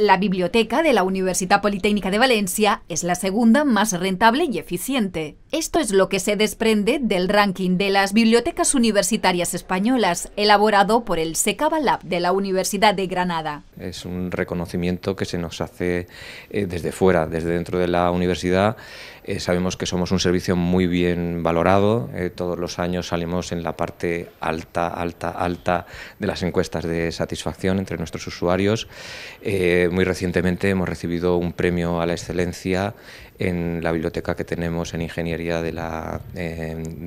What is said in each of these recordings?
La biblioteca de la Universidad Politécnica de Valencia es la segunda más rentable y eficiente. Esto es lo que se desprende del ranking de las bibliotecas universitarias españolas, elaborado por el Secava Lab de la Universidad de Granada es un reconocimiento que se nos hace eh, desde fuera, desde dentro de la universidad. Eh, sabemos que somos un servicio muy bien valorado, eh, todos los años salimos en la parte alta, alta, alta de las encuestas de satisfacción entre nuestros usuarios. muy recientemente hemos recibido un premio a la excelencia en la biblioteca que tenemos en ingeniería de, la,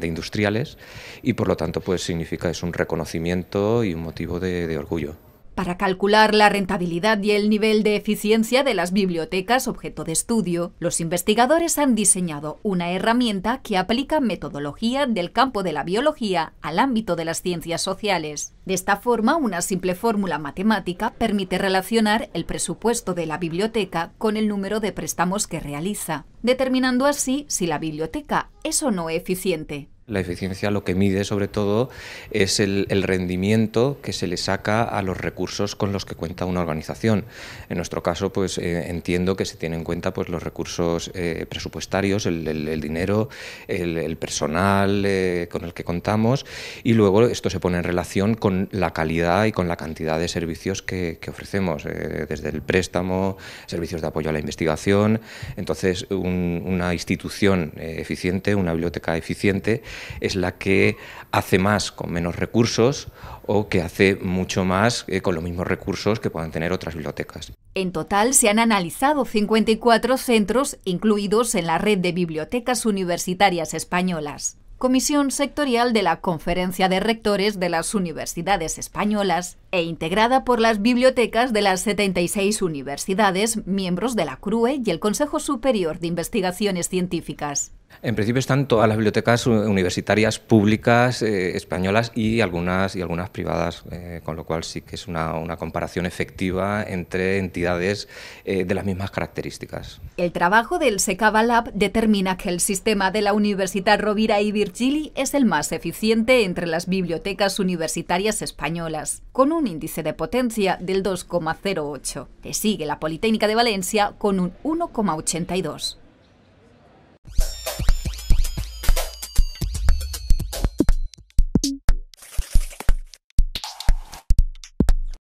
industriales y por lo tanto pues significa es un reconocimiento y un motivo de orgullo para calcular la rentabilidad y el nivel de eficiencia de las bibliotecas objeto de estudio, los investigadores han diseñado una herramienta que aplica metodología del campo de la biología al ámbito de las ciencias sociales. De esta forma, una simple fórmula matemática permite relacionar el presupuesto de la biblioteca con el número de préstamos que realiza, determinando así si la biblioteca es o no eficiente. La eficiencia lo que mide sobre todo es el, rendimiento que se le saca a los recursos con los que cuenta una organización. En nuestro caso, pues eh, entiendo que se tienen en cuenta pues, los recursos eh, presupuestarios, el, dinero, el, personal eh, con el que contamos y luego esto se pone en relación con la calidad y con la cantidad de servicios que, ofrecemos, desde el préstamo, servicios de apoyo a la investigación. Entonces, una institución eficiente, una biblioteca eficiente, es la que hace más con menos recursos o que hace mucho más eh, con los mismos recursos que puedan tener otras bibliotecas. En total se han analizado 54 centros incluidos en la red de bibliotecas universitarias españolas. Comisión Sectorial de la Conferencia de Rectores de las Universidades Españolas e integrada por las bibliotecas de las 76 universidades, miembros de la CRUE y el Consejo Superior de Investigaciones Científicas. En principio están todas las bibliotecas universitarias públicas eh, españolas y algunas, y algunas privadas, eh, con lo cual sí que es una, comparación efectiva entre entidades eh, de las mismas características. El trabajo del Secava Lab determina que el sistema de la Universidad Rovira y Virgili es el más eficiente entre las bibliotecas universitarias españolas, con un índice de potencia del 2,08. que sigue la Politécnica de Valencia con un 1,82.